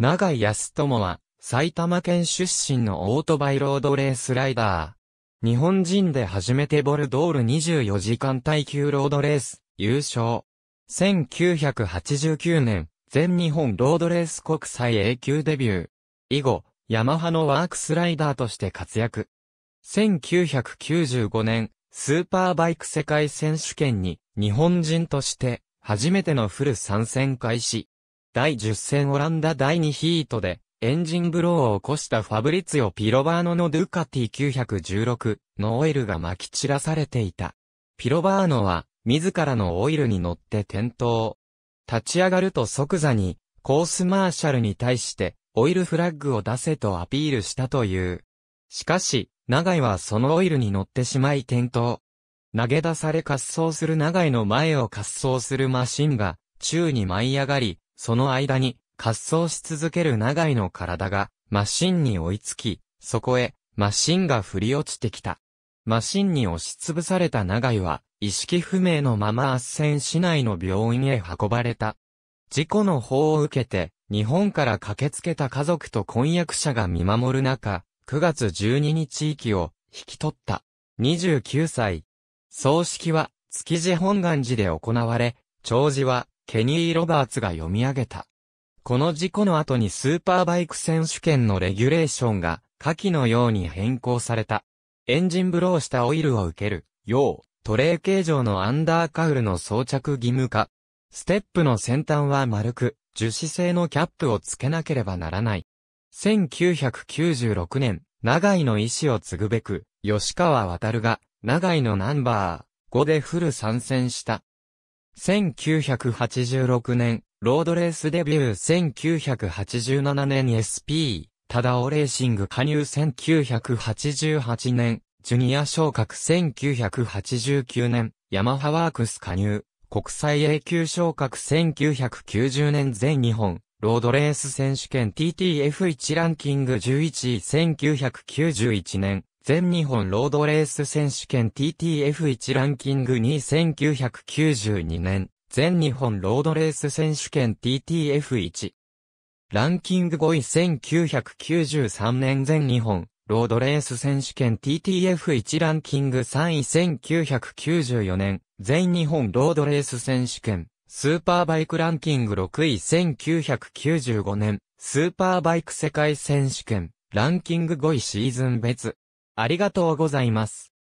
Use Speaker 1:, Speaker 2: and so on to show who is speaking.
Speaker 1: 長井康友は、埼玉県出身のオートバイロードレースライダー。日本人で初めてボルドール24時間耐久ロードレース、優勝。1989年、全日本ロードレース国際 A 級デビュー。以後、ヤマハのワークスライダーとして活躍。1995年、スーパーバイク世界選手権に日本人として初めてのフル参戦開始。第10戦オランダ第2ヒートで、エンジンブローを起こしたファブリツヨ・ピロバーノのドゥカティ916のオイルが撒き散らされていた。ピロバーノは自らのオイルに乗って転倒。立ち上がると即座にコースマーシャルに対してオイルフラッグを出せとアピールしたという。しかし、長井はそのオイルに乗ってしまい転倒。投げ出され滑走する長井の前を滑走するマシンが宙に舞い上がり、その間に、滑走し続ける長井の体が、マシンに追いつき、そこへ、マシンが振り落ちてきた。マシンに押しつぶされた長井は、意識不明のまま圧旋市内の病院へ運ばれた。事故の報を受けて、日本から駆けつけた家族と婚約者が見守る中、9月12日域を引き取った。29歳。葬式は、築地本願寺で行われ、長寺は、ケニー・ロバーツが読み上げた。この事故の後にスーパーバイク選手権のレギュレーションが下記のように変更された。エンジンブローしたオイルを受ける、よう、トレー形状のアンダーカウルの装着義務化。ステップの先端は丸く、樹脂製のキャップをつけなければならない。1996年、長井の意志を継ぐべく、吉川渡が、長井のナンバー5でフル参戦した。1986年、ロードレースデビュー1987年 SP、ただオレーシング加入1988年、ジュニア昇格1989年、ヤマハワークス加入、国際 A 級昇格1990年全日本、ロードレース選手権 TTF1 ランキング11位1991年、全日本ロードレース選手権 TTF1 ランキング2 1992年、全日本ロードレース選手権 TTF1。ランキング5位1993年全日本、ロードレース選手権 TTF1 ランキング3位1994年、全日本ロードレース選手権、スーパーバイクランキング6位1995年、スーパーバイク世界選手権、ランキング5位シーズン別。ありがとうございます。